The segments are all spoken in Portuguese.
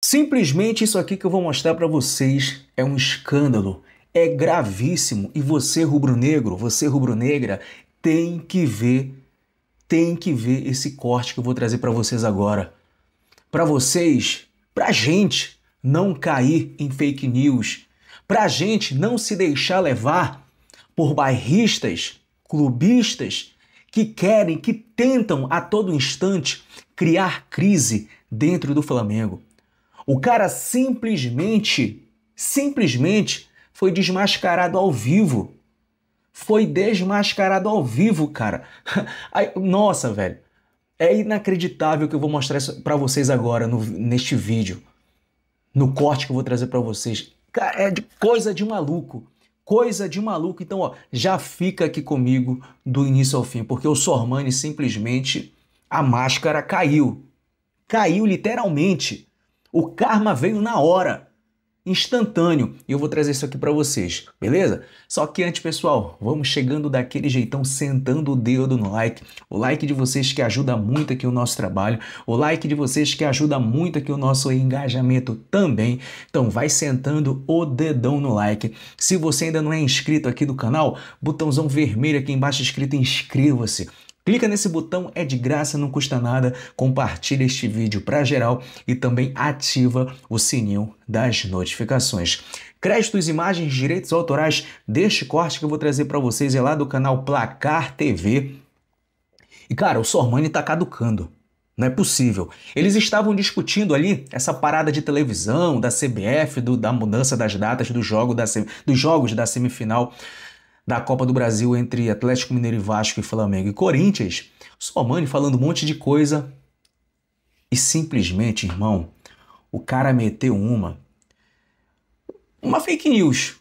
Simplesmente isso aqui que eu vou mostrar para vocês é um escândalo, é gravíssimo e você rubro-negro, você rubro-negra tem que ver, tem que ver esse corte que eu vou trazer para vocês agora. Para vocês, pra gente não cair em fake news, pra gente não se deixar levar por bairristas, clubistas que querem, que tentam a todo instante criar crise dentro do Flamengo. O cara simplesmente, simplesmente foi desmascarado ao vivo. Foi desmascarado ao vivo, cara. Ai, nossa, velho. É inacreditável que eu vou mostrar isso para vocês agora no, neste vídeo. No corte que eu vou trazer para vocês. Cara, é de coisa de maluco coisa de maluco. Então, ó, já fica aqui comigo do início ao fim, porque o Sormani simplesmente a máscara caiu. Caiu literalmente. O karma veio na hora, instantâneo. E eu vou trazer isso aqui para vocês, beleza? Só que antes, pessoal, vamos chegando daquele jeitão, sentando o dedo no like. O like de vocês que ajuda muito aqui o nosso trabalho. O like de vocês que ajuda muito aqui o nosso engajamento também. Então, vai sentando o dedão no like. Se você ainda não é inscrito aqui do canal, botãozão vermelho aqui embaixo escrito inscreva-se Clica nesse botão, é de graça, não custa nada. Compartilha este vídeo para geral e também ativa o sininho das notificações. Créditos, imagens, direitos autorais deste corte que eu vou trazer para vocês é lá do canal Placar TV. E cara, o Sormani tá caducando. Não é possível. Eles estavam discutindo ali essa parada de televisão, da CBF, do, da mudança das datas do jogo da, dos jogos da semifinal da Copa do Brasil entre Atlético Mineiro e Vasco e Flamengo e Corinthians, mãe falando um monte de coisa e simplesmente, irmão, o cara meteu uma uma fake news.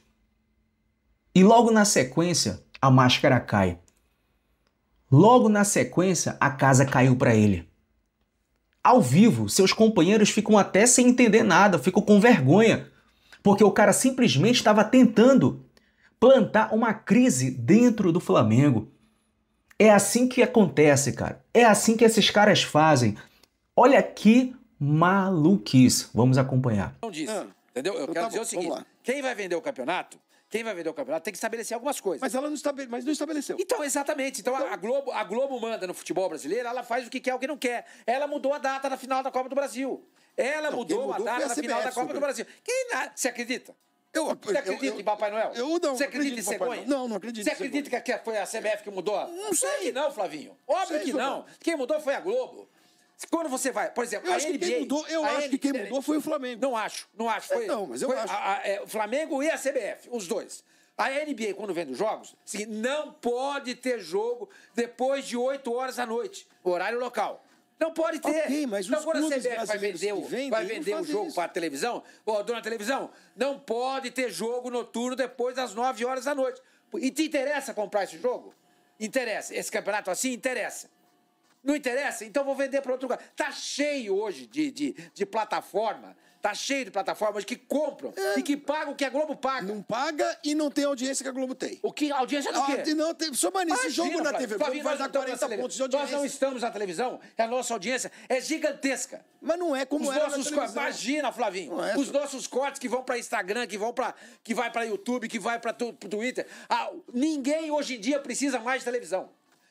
E logo na sequência, a máscara cai. Logo na sequência, a casa caiu para ele. Ao vivo, seus companheiros ficam até sem entender nada, ficam com vergonha, porque o cara simplesmente estava tentando plantar uma crise dentro do Flamengo. É assim que acontece, cara. É assim que esses caras fazem. Olha que maluquice. Vamos acompanhar. Não disse, ah, entendeu? Eu, então quero tá dizer bom, o seguinte: quem vai vender o campeonato quem vai vender o campeonato tem que estabelecer algumas coisas. Mas ela não, estabele... Mas não estabeleceu. Então, exatamente. Então, então, A, Globo, a Globo manda no futebol brasileiro, ela faz o que quer, o que não quer. Ela mudou a data da final da Copa do Brasil. Ela não, mudou, mudou, a data da final da Copa sobre. do Brasil. Quem na... Você acredita? Eu, você acredita eu, em Papai Noel? Eu não. Você acredita em cegonha? Não, não acredito. Você acredita que foi a CBF que mudou? Não sei. que não, Flavinho. Óbvio sei, que não. Quem mudou foi a Globo. Quando você vai, por exemplo, eu acho NBA, que quem mudou, eu acho que quem mudou foi o Flamengo. Não acho, não acho. É, foi, é, não, mas eu acho. A, a, é, o Flamengo e a CBF, os dois. A NBA, quando vendo jogos, assim, não pode ter jogo depois de 8 horas da noite, horário local. Não pode ter. Okay, mas então, quando a CBF vai vender, o, vendem, vai vender o jogo isso. para a televisão, ó, oh, dona televisão, não pode ter jogo noturno depois das 9 horas da noite. E te interessa comprar esse jogo? Interessa. Esse campeonato assim interessa. Não interessa? Então vou vender para outro lugar. Tá cheio hoje de, de, de plataforma Tá cheio de plataformas que compram é. e que pagam o que a Globo paga. Não paga e não tem a audiência que a Globo tem. O que? Audiência do quê? Ah, não tem. Só esse jogo na TV Flavinho vai dar 40 pontos de audiência. Nós não estamos na televisão, a nossa audiência é gigantesca. Mas não é como os era nossos Imagina, Flavinho. É, os nossos cortes que vão para Instagram, que vão para que vai para YouTube, que vai para Twitter. Ah, ninguém hoje em dia precisa mais de televisão.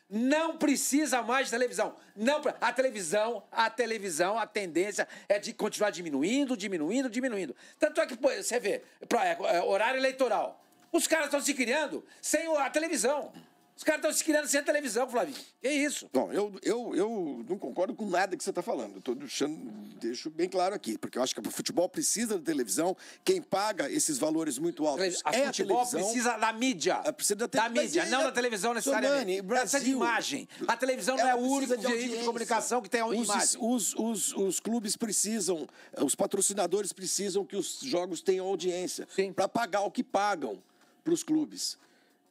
Não precisa mais de televisão. Não, a televisão, a televisão, a tendência é de continuar diminuindo, diminuindo, diminuindo. Tanto é que pô, você vê, pra, é, horário eleitoral. Os caras estão se criando sem a televisão. Os caras estão se criando sem televisão, Flavio? Que isso? Bom, eu, eu, eu não concordo com nada que você está falando. Estou deixando deixo bem claro aqui, porque eu acho que o futebol precisa da televisão. Quem paga esses valores muito altos a é futebol a televisão. precisa da mídia. É, precisa da, da mídia, não da televisão necessariamente. Somani, Brasil, de imagem. A televisão não é o único de, de, comunicação que tem a os, imagem. Os, os, os clubes precisam, os patrocinadores precisam que os jogos tenham audiência para pagar o que pagam para os clubes.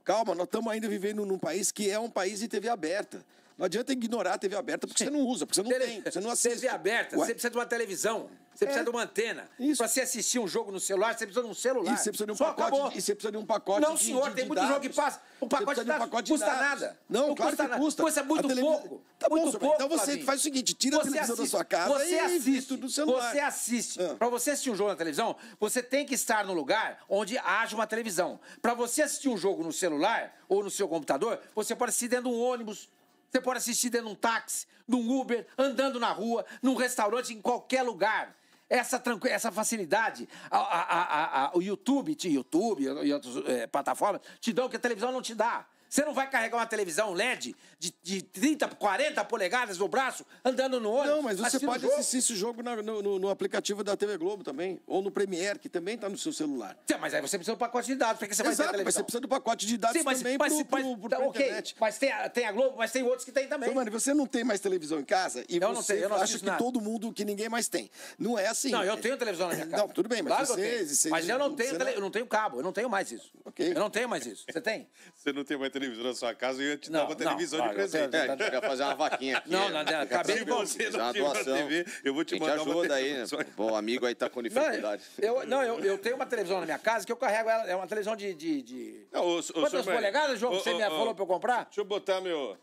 Calma, nós estamos ainda vivendo num país que é um país de TV aberta. Não adianta ignorar a TV aberta porque você não usa, porque você não Tele... tem, você não assiste. TV aberta, Ué? você precisa de uma televisão, você é. precisa de uma antena. Para você assistir um jogo no celular, você precisa de um celular. E você precisa de um, pacote, e você precisa de um pacote Não, de, senhor, de, tem muito dados. jogo que passa. Um pacote de, um pacote custa dados. nada. Não, não claro custa nada. Custa, custa muito televis... pouco. Tá muito então pouco, Então você Flavinho. faz o seguinte, tira você a televisão assiste. da sua casa você e assiste celular. Você assiste. Ah. Para você assistir um jogo na televisão, você tem que estar num lugar onde haja uma televisão. Para você assistir um jogo no celular ou no seu computador, você pode assistir dentro de um ônibus, você pode assistir dentro de um táxi, num Uber, andando na rua, num restaurante, em qualquer lugar. Essa, essa facilidade, a, a, a, o YouTube, te, YouTube e outras é, plataformas te dão que a televisão não te dá. Você não vai carregar uma televisão LED de, de 30, 40 polegadas no braço, andando no olho. Não, mas você pode jogo? assistir esse jogo na, no, no, aplicativo da TV Globo também, ou no Premiere, que também está no seu celular. Sim, mas aí você precisa do pacote de dados, porque você Exato, vai ter a televisão. mas você precisa do pacote de dados Sim, mas, também mas, pro, mas, pro, pro, tá, pro okay, internet. Mas tem a, tem a, Globo, mas tem outros que tem também. Então, mano, você não tem mais televisão em casa e eu você acha que nada. todo mundo, que ninguém mais tem. Não é assim. Não, eu tenho televisão na minha casa. Não, tudo bem, mas claro você... Eu mas eu não tenho, tele, não... eu não tenho cabo, eu não tenho mais isso. Okay. Eu não tenho mais isso. Você tem? você não tem mais televisão televisor na sua casa e eu te dava uma televisão não, de presente. Eu fazer uma vaquinha aqui. Não, não, acabei de você não tiver TV, eu vou te mandar ajuda uma aí, Bom, amigo aí tá com dificuldade. Não, eu, não eu, eu, tenho uma televisão na minha casa que eu carrego ela, é uma televisão de... de, de... Não, Quantas polegadas, João, ô, você me falou pra eu comprar? Deixa eu botar meu...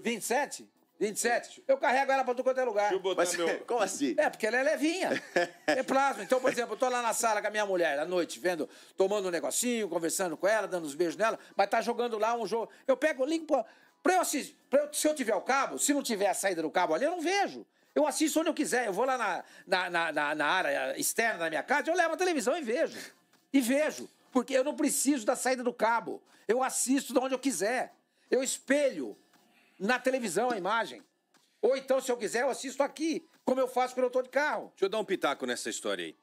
27? 27. Eu carrego ela pra tudo quanto é lugar. Deixa eu botar Mas, meu... Como assim? É, porque ela é levinha. é plasma. Então, por exemplo, eu tô lá na sala com a minha mulher à noite, vendo, tomando um negocinho, conversando com ela, dando uns beijos nela, mas tá jogando lá um jogo. Eu pego, ligo pra. pra eu assistir, eu, se eu tiver o cabo, se não tiver a saída do cabo ali, eu não vejo. Eu assisto onde eu quiser. Eu vou lá na, na, na, na, na área externa da minha casa, eu levo a televisão e vejo. E vejo. Porque eu não preciso da saída do cabo. Eu assisto de onde eu quiser. Eu espelho na televisão a imagem. Ou então, se eu quiser, eu assisto aqui, como eu faço quando eu tô de carro. Deixa eu dar um pitaco nessa história aí.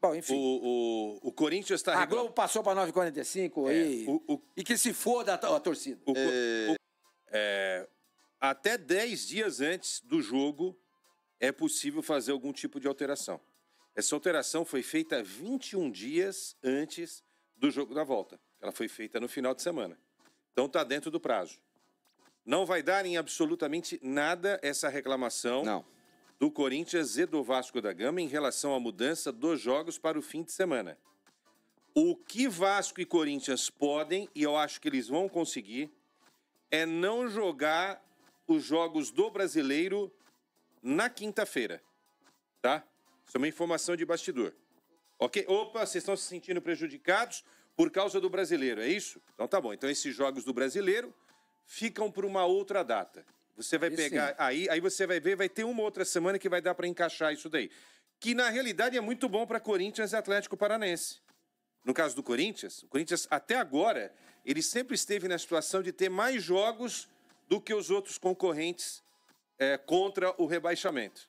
Bom, enfim. O, o, o Corinthians está... A regula... Globo passou para 9,45 é, e, o, e que se foda a, torcida. O, é... É, até 10 dias antes do jogo é possível fazer algum tipo de alteração. Essa alteração foi feita 21 dias antes do jogo da volta. Ela foi feita no final de semana. Então está dentro do prazo. Não vai dar em absolutamente nada essa reclamação Não. do Corinthians e do Vasco da Gama em relação à mudança dos jogos para o fim de semana. O que Vasco e Corinthians podem, e eu acho que eles vão conseguir, é não jogar os jogos do brasileiro na quinta-feira. Tá? Isso é uma informação de bastidor. Ok? Opa, vocês estão se sentindo prejudicados por causa do brasileiro, é isso? Então tá bom. Então esses jogos do brasileiro ficam para uma outra data. Você vai pegar sim. aí, aí você vai ver, vai ter uma outra semana que vai dar para encaixar isso daí, que na realidade é muito bom para Corinthians e Atlético Paranense. No caso do Corinthians, o Corinthians até agora ele sempre esteve na situação de ter mais jogos do que os outros concorrentes é, contra o rebaixamento.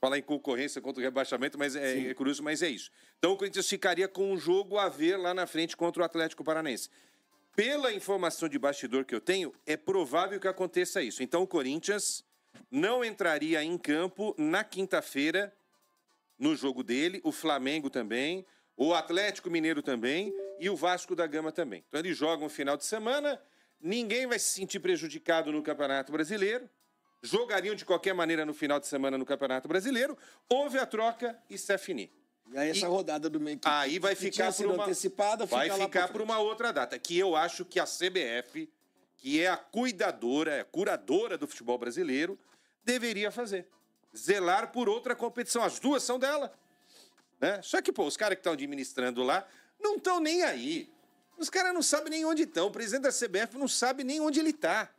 Falar em concorrência contra o rebaixamento, mas é, é curioso, mas é isso. Então o Corinthians ficaria com um jogo a ver lá na frente contra o Atlético Paranense. Pela informação de bastidor que eu tenho, é provável que aconteça isso. Então o Corinthians não entraria em campo na quinta-feira no jogo dele, o Flamengo também, o Atlético Mineiro também e o Vasco da Gama também. Então eles jogam no final de semana, ninguém vai se sentir prejudicado no Campeonato Brasileiro. Jogariam de qualquer maneira no final de semana no Campeonato Brasileiro. Houve a troca e se é e aí essa e rodada do meio que aí vai ficar uma antecipada, fica vai ficar para uma outra data, que eu acho que a CBF, que é a cuidadora, é a curadora do futebol brasileiro, deveria fazer. Zelar por outra competição, as duas são dela. Né? Só que, pô, os caras que estão administrando lá não estão nem aí. Os caras não sabem nem onde estão. O presidente da CBF não sabe nem onde ele está.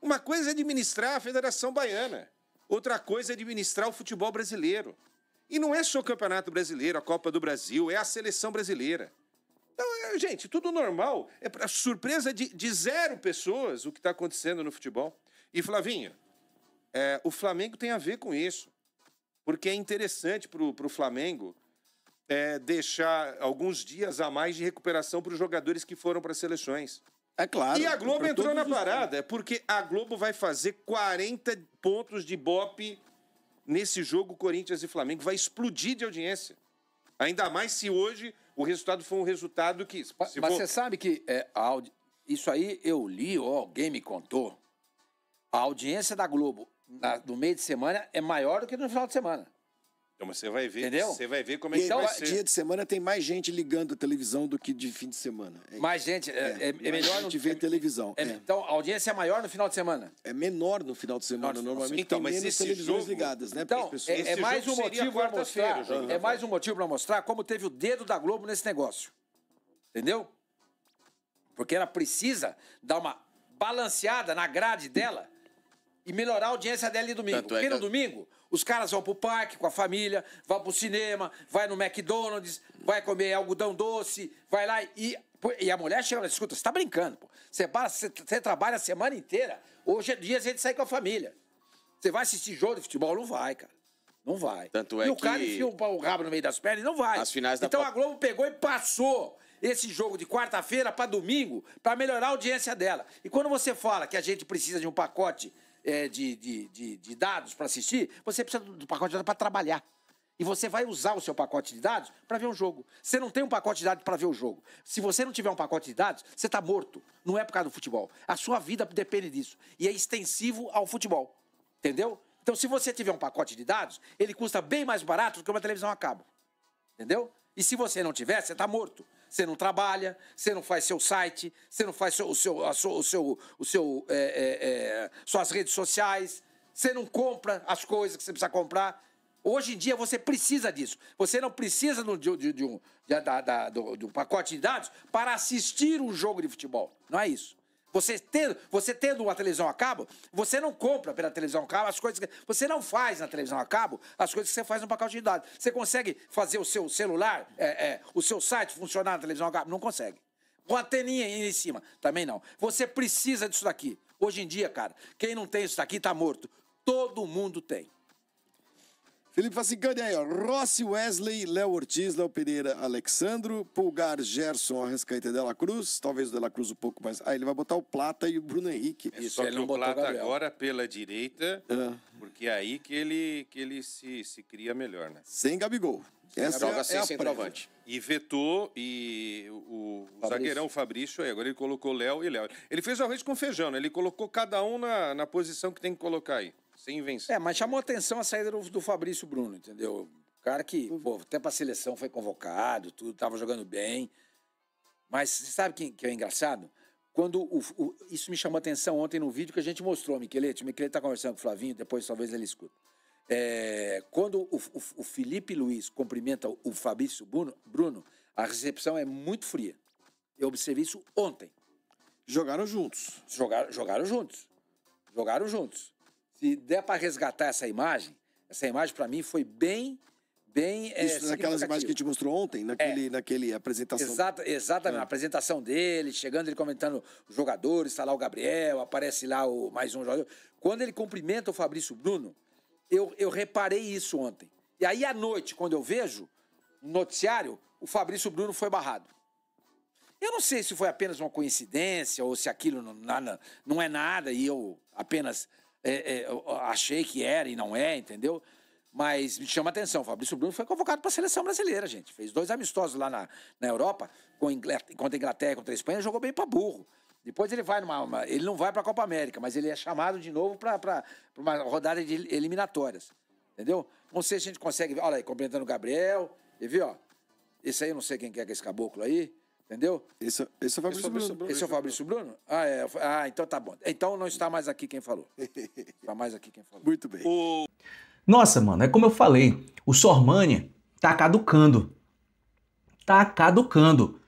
Uma coisa é administrar a Federação Baiana, outra coisa é administrar o futebol brasileiro. E não é só o Campeonato Brasileiro, a Copa do Brasil, é a seleção brasileira. Então, é, gente, tudo normal. É para surpresa de, de, zero pessoas o que está acontecendo no futebol. E, Flavinho, é, o Flamengo tem a ver com isso. Porque é interessante para o Flamengo é, deixar alguns dias a mais de recuperação para os jogadores que foram para as seleções. É claro. E a Globo entrou na parada, porque a Globo vai fazer 40 pontos de bope nesse jogo Corinthians e Flamengo vai explodir de audiência. Ainda mais se hoje o resultado for um resultado que. Mas, for... você sabe que é, audi... isso aí eu li ou alguém me contou. A audiência da Globo na, no meio de semana é maior do que no final de semana. Então você vai ver, Entendeu? você vai ver como é que então, vai ser. Dia de semana tem mais gente ligando a televisão do que de fim de semana. É, mais gente, é, é, é, é melhor gente no, ver é, televisão. É, então a audiência é maior no final de semana. É menor no final de semana Nossa, normalmente. Então, tem mas menos televisões jogo, ligadas, né? Então pessoas... é, mais um motivo para mostrar. É mais um motivo para mostrar como teve o dedo da Globo nesse negócio, entendeu? Porque ela precisa dar uma balanceada na grade dela e melhorar a audiência dela de domingo. Tanto é Porque é que... no domingo, os caras vão pro parque com a família, vão pro cinema, vai no McDonald's, vai comer algodão doce, vai lá e. E a mulher chega e escuta, você tá brincando, pô. Você, para, você, você trabalha a semana inteira. Hoje é dia a gente sai com a família. Você vai assistir jogo de futebol? Não vai, cara. Não vai. Tanto é e o que... cara enfia o, rabo no meio das pernas não vai. As finais da então Copa... a Globo pegou e passou esse jogo de quarta-feira para domingo para melhorar a audiência dela. E quando você fala que a gente precisa de um pacote é, de, de, de, de, dados para assistir, você precisa do pacote de dados para trabalhar. E você vai usar o seu pacote de dados para ver o jogo. Você não tem um pacote de dados para ver o jogo. Se você não tiver um pacote de dados, você está morto. Não é por causa do futebol. A sua vida depende disso. E é extensivo ao futebol. Entendeu? Então, se você tiver um pacote de dados, ele custa bem mais barato do que uma televisão a cabo. Entendeu? E se você não tiver, você está morto você não trabalha, você não faz seu site, você não faz seu, o seu, a sua, o seu, o seu, é, é, é, suas redes sociais, você não compra as coisas que você precisa comprar. Hoje em dia você precisa disso. Você não precisa de, de, de um, de, da, da, do, de um pacote de dados para assistir um jogo de futebol. Não é isso. Você tendo, você tendo uma televisão a cabo, você não compra pela televisão a cabo as coisas que você não faz na televisão a cabo, as coisas que você faz no pacote de dados. Você consegue fazer o seu celular, é, é, o seu site funcionar na televisão a cabo? Não consegue. Com a aí em cima, também não. Você precisa disso daqui. Hoje em dia, cara, quem não tem isso daqui está morto. Todo mundo tem. Felipe Facicani assim, aí, ó. Rossi, Wesley, Léo Ortiz, Léo Pereira, Alexandro, Pulgar, Gerson, Arrascaeta e Dela Cruz. Talvez o Dela Cruz um pouco mais. Aí ele vai botar o Plata e o Bruno Henrique. É, Isso, só que o Plata agora pela direita, é. porque é aí que ele, que ele se, se cria melhor, né? Sem Gabigol. Essa é, sem é a E vetou e o, o zagueirão Fabrício, aí agora ele colocou Léo e Léo. Ele fez o arroz com feijão, né? Ele colocou cada um na, na posição que tem que colocar aí sem invenção. É, mas chamou atenção a saída do, do Fabrício Bruno, entendeu? Cara que, uhum. pô, até pra seleção foi convocado, tudo, tava jogando bem. Mas sabe que, que é engraçado? Quando o, o, isso me chamou atenção ontem no vídeo que a gente mostrou, Miquelete. O Miquelete tá conversando com o Flavinho, depois talvez ele escuta. É, quando o, o, Felipe Luiz cumprimenta o Fabrício Bruno, Bruno, a recepção é muito fria. Eu observei isso ontem. Jogaram juntos. Jogaram, jogaram juntos. Jogaram juntos se der para resgatar essa imagem, essa imagem para mim foi bem bem é, Isso é, naquelas imagens que a gente mostrou ontem, naquele, é. naquele apresentação. Exata, exatamente, é. a apresentação dele, chegando ele comentando os jogadores, está lá o Gabriel, aparece lá o mais um jogador. Quando ele cumprimenta o Fabrício Bruno, eu, eu reparei isso ontem. E aí à noite, quando eu vejo no noticiário, o Fabrício Bruno foi barrado. Eu não sei se foi apenas uma coincidência ou se aquilo não, não, não é nada e eu apenas é, é, achei que era e não é, entendeu? Mas me chama a atenção, Fabrício Bruno foi convocado para a seleção brasileira, gente. Fez dois amistosos lá na, na Europa, com Inglaterra, contra a Inglaterra, e contra a Espanha, jogou bem para burro. Depois ele vai numa, uma, ele não vai para a Copa América, mas ele é chamado de novo para uma rodada de eliminatórias. Entendeu? Não sei se a gente consegue ver. Olha aí, complementando o Gabriel. E viu, ó. Esse aí, eu não sei quem é que é esse caboclo aí. Entendeu? Esse, é, esse é o Fabrício é Bruno. Bruno. Esse é o Fabrício Bruno? Ah, é. Ah, então tá bom. Então não está mais aqui quem falou. está mais aqui quem falou. Muito bem. O... Nossa, mano, é como eu falei. O Sormani tá caducando. Tá caducando.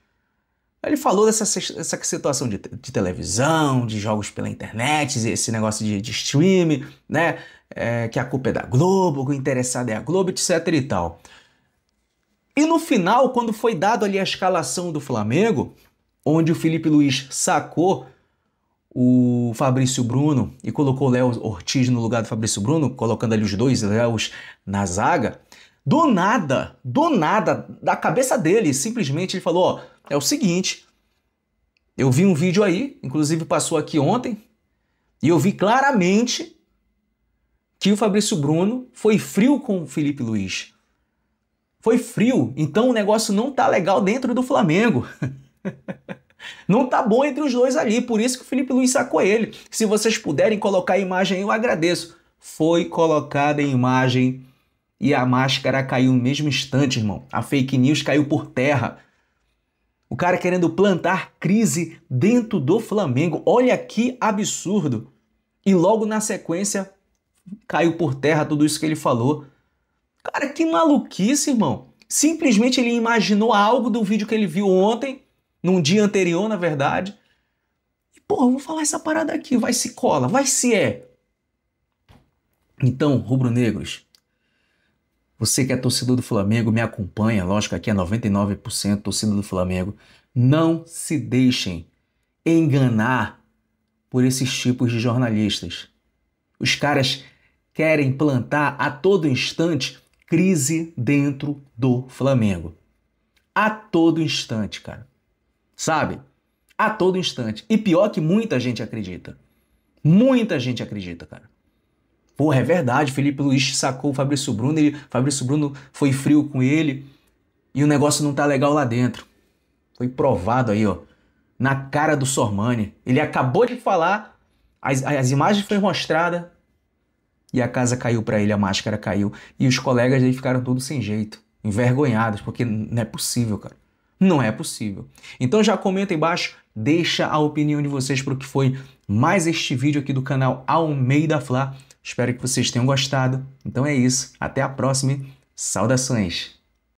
Ele falou dessa situação de, de, televisão, de jogos pela internet, esse negócio de, de stream, né? É, que a culpa é da Globo, o interessado é a Globo, etc e tal. E no final, quando foi dado ali a escalação do Flamengo, onde o Felipe Luiz sacou o Fabrício Bruno e colocou o Léo Ortiz no lugar do Fabrício Bruno, colocando ali os dois Léos na zaga, do nada, do nada, da cabeça dele, simplesmente ele falou: ó, é o seguinte, eu vi um vídeo aí, inclusive passou aqui ontem, e eu vi claramente que o Fabrício Bruno foi frio com o Felipe Luiz foi frio, então o negócio não tá legal dentro do Flamengo. Não tá bom entre os dois ali, por isso que o Felipe Luiz sacou ele. Se vocês puderem colocar a imagem, eu agradeço. Foi colocada a imagem e a máscara caiu no mesmo instante, irmão. A fake news caiu por terra. O cara querendo plantar crise dentro do Flamengo. Olha que absurdo. E logo na sequência caiu por terra tudo isso que ele falou. Cara, que maluquice, irmão. Simplesmente ele imaginou algo do vídeo que ele viu ontem, num dia anterior, na verdade. E, porra, eu vou falar essa parada aqui, vai se cola, vai se é. Então, rubro-negros, você que é torcedor do Flamengo, me acompanha, lógico, aqui é 99% torcida do Flamengo. Não se deixem enganar por esses tipos de jornalistas. Os caras querem plantar a todo instante crise dentro do Flamengo. A todo instante, cara. Sabe? A todo instante. E pior que muita gente acredita. Muita gente acredita, cara. Porra, é verdade. Felipe Luiz sacou o Fabrício Bruno. Ele, Fabrício Bruno foi frio com ele. E o negócio não tá legal lá dentro. Foi provado aí, ó. Na cara do Sormani. Ele acabou de falar. As, as imagens foram mostradas e a casa caiu para ele, a máscara caiu, e os colegas dele ficaram todos sem jeito, envergonhados, porque não é possível, cara. Não é possível. Então já comenta embaixo, deixa a opinião de vocês para o que foi mais este vídeo aqui do canal Almeida Fla. Espero que vocês tenham gostado. Então é isso, até a próxima. Saudações.